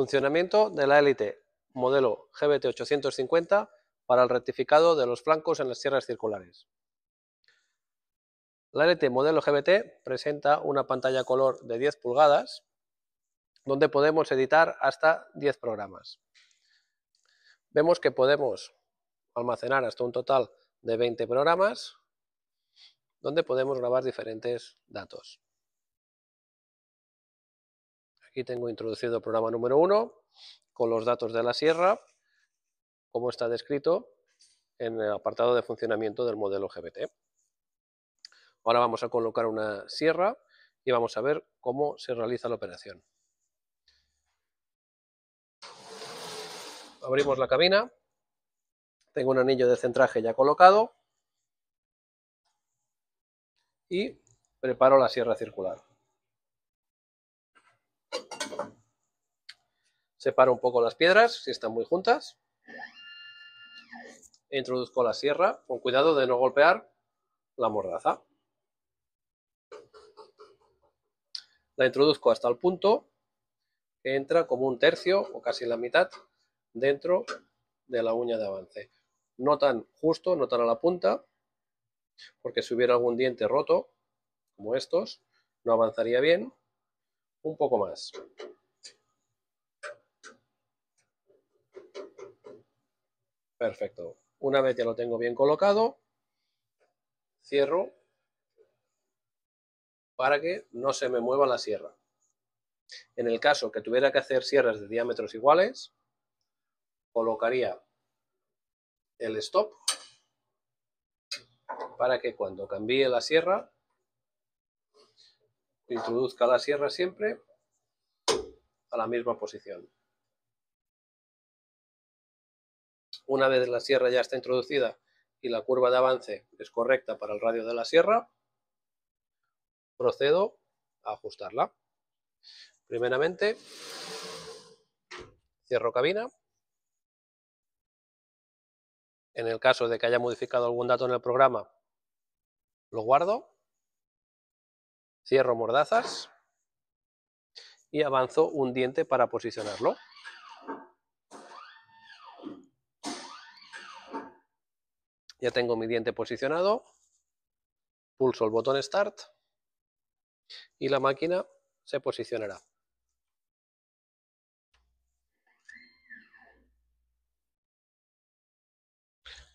Funcionamiento de la élite modelo GBT 850 para el rectificado de los flancos en las sierras circulares. La LT modelo GBT presenta una pantalla color de 10 pulgadas donde podemos editar hasta 10 programas. Vemos que podemos almacenar hasta un total de 20 programas donde podemos grabar diferentes datos. Aquí tengo introducido el programa número 1 con los datos de la sierra, como está descrito en el apartado de funcionamiento del modelo GBT. Ahora vamos a colocar una sierra y vamos a ver cómo se realiza la operación. Abrimos la cabina. Tengo un anillo de centraje ya colocado y preparo la sierra circular. Separo un poco las piedras si están muy juntas. introduzco la sierra con cuidado de no golpear la mordaza. La introduzco hasta el punto que entra como un tercio o casi la mitad dentro de la uña de avance. No tan justo, no tan a la punta, porque si hubiera algún diente roto, como estos, no avanzaría bien. Un poco más. Perfecto. Una vez ya lo tengo bien colocado, cierro para que no se me mueva la sierra. En el caso que tuviera que hacer sierras de diámetros iguales, colocaría el stop para que cuando cambie la sierra, introduzca la sierra siempre a la misma posición. Una vez la sierra ya está introducida y la curva de avance es correcta para el radio de la sierra, procedo a ajustarla. Primeramente, cierro cabina. En el caso de que haya modificado algún dato en el programa, lo guardo. Cierro mordazas y avanzo un diente para posicionarlo. Ya tengo mi diente posicionado. Pulso el botón Start y la máquina se posicionará.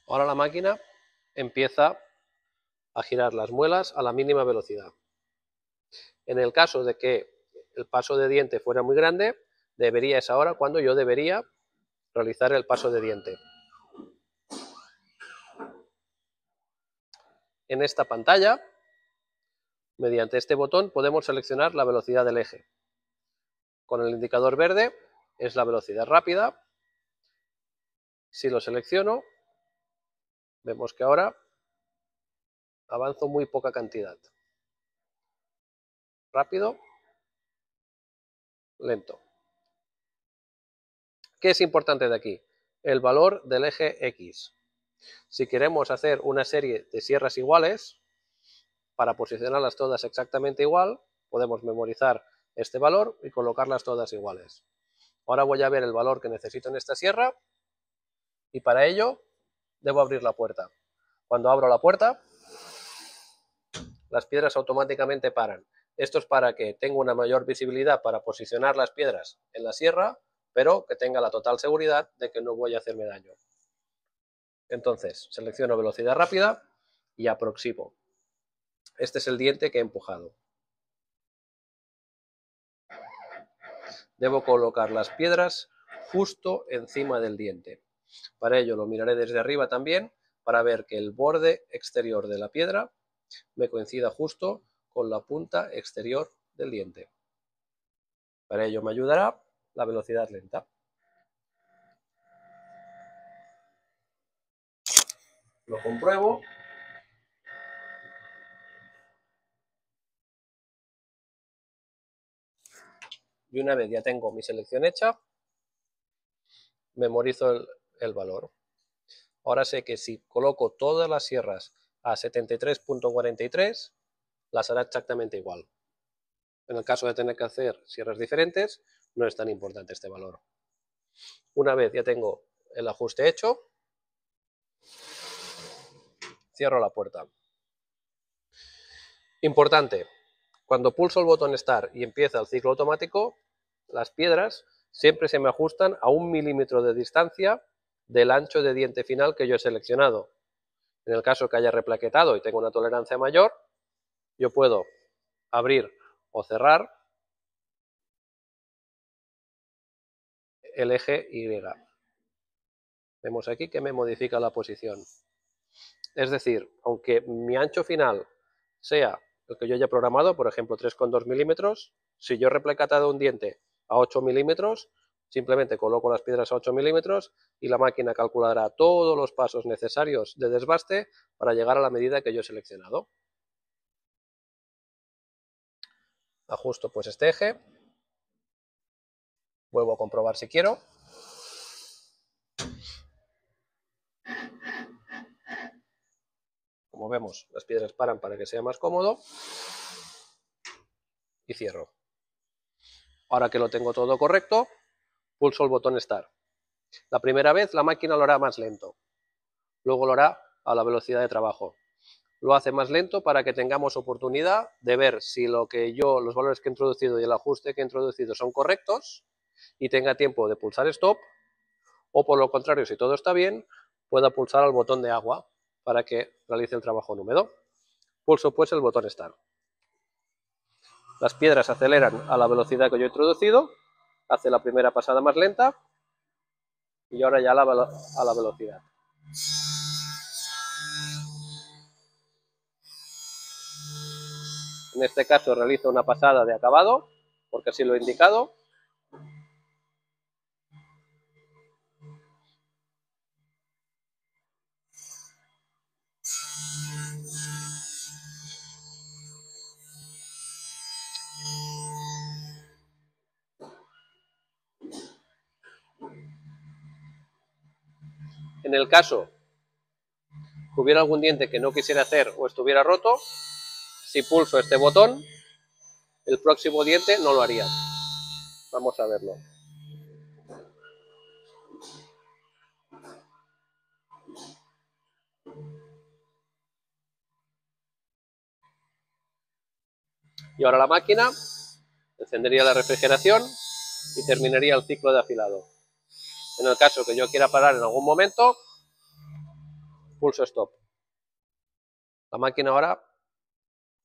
Ahora la máquina empieza a girar las muelas a la mínima velocidad. En el caso de que el paso de diente fuera muy grande, debería es ahora cuando yo debería realizar el paso de diente. En esta pantalla, mediante este botón, podemos seleccionar la velocidad del eje. Con el indicador verde es la velocidad rápida. Si lo selecciono, vemos que ahora avanzo muy poca cantidad. Rápido, lento. ¿Qué es importante de aquí? El valor del eje X. Si queremos hacer una serie de sierras iguales, para posicionarlas todas exactamente igual, podemos memorizar este valor y colocarlas todas iguales. Ahora voy a ver el valor que necesito en esta sierra y para ello debo abrir la puerta. Cuando abro la puerta, las piedras automáticamente paran. Esto es para que tenga una mayor visibilidad para posicionar las piedras en la sierra, pero que tenga la total seguridad de que no voy a hacerme daño. Entonces, selecciono velocidad rápida y aproximo. Este es el diente que he empujado. Debo colocar las piedras justo encima del diente. Para ello lo miraré desde arriba también para ver que el borde exterior de la piedra me coincida justo con la punta exterior del diente. Para ello me ayudará la velocidad lenta. Lo compruebo. Y una vez ya tengo mi selección hecha, memorizo el, el valor. Ahora sé que si coloco todas las sierras a 73.43, las hará exactamente igual. En el caso de tener que hacer sierras diferentes, no es tan importante este valor. Una vez ya tengo el ajuste hecho, cierro la puerta. Importante, cuando pulso el botón Start y empieza el ciclo automático, las piedras siempre se me ajustan a un milímetro de distancia del ancho de diente final que yo he seleccionado. En el caso que haya replaquetado y tenga una tolerancia mayor, yo puedo abrir o cerrar el eje Y. Vemos aquí que me modifica la posición. Es decir, aunque mi ancho final sea el que yo haya programado, por ejemplo 3,2 milímetros, si yo he replicatado un diente a 8 milímetros, simplemente coloco las piedras a 8 milímetros y la máquina calculará todos los pasos necesarios de desbaste para llegar a la medida que yo he seleccionado. Ajusto pues este eje, vuelvo a comprobar si quiero. Como vemos, las piedras paran para que sea más cómodo. Y cierro. Ahora que lo tengo todo correcto, pulso el botón Start. La primera vez la máquina lo hará más lento. Luego lo hará a la velocidad de trabajo. Lo hace más lento para que tengamos oportunidad de ver si lo que yo, los valores que he introducido y el ajuste que he introducido son correctos y tenga tiempo de pulsar Stop o por lo contrario, si todo está bien, pueda pulsar al botón de agua para que realice el trabajo en húmedo. Pulso pues el botón Start. Las piedras aceleran a la velocidad que yo he introducido, hace la primera pasada más lenta y ahora ya la, a la velocidad. En este caso realizo una pasada de acabado, porque así lo he indicado, el caso que hubiera algún diente que no quisiera hacer o estuviera roto, si pulso este botón, el próximo diente no lo haría. Vamos a verlo. Y ahora la máquina encendería la refrigeración y terminaría el ciclo de afilado. En el caso que yo quiera parar en algún momento, pulso stop. La máquina ahora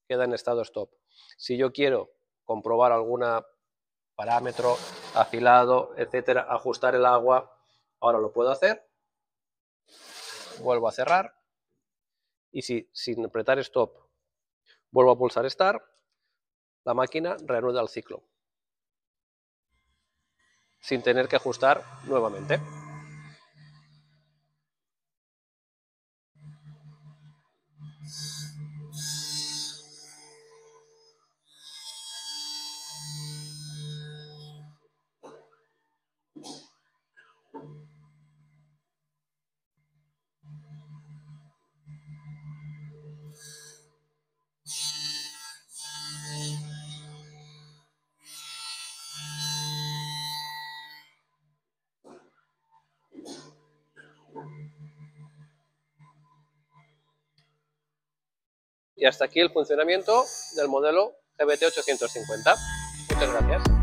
queda en estado stop. Si yo quiero comprobar algún parámetro, afilado, etcétera, ajustar el agua, ahora lo puedo hacer. Vuelvo a cerrar. Y si sin apretar stop vuelvo a pulsar start, la máquina reanuda el ciclo sin tener que ajustar nuevamente. Y hasta aquí el funcionamiento del modelo GBT 850. Muchas gracias.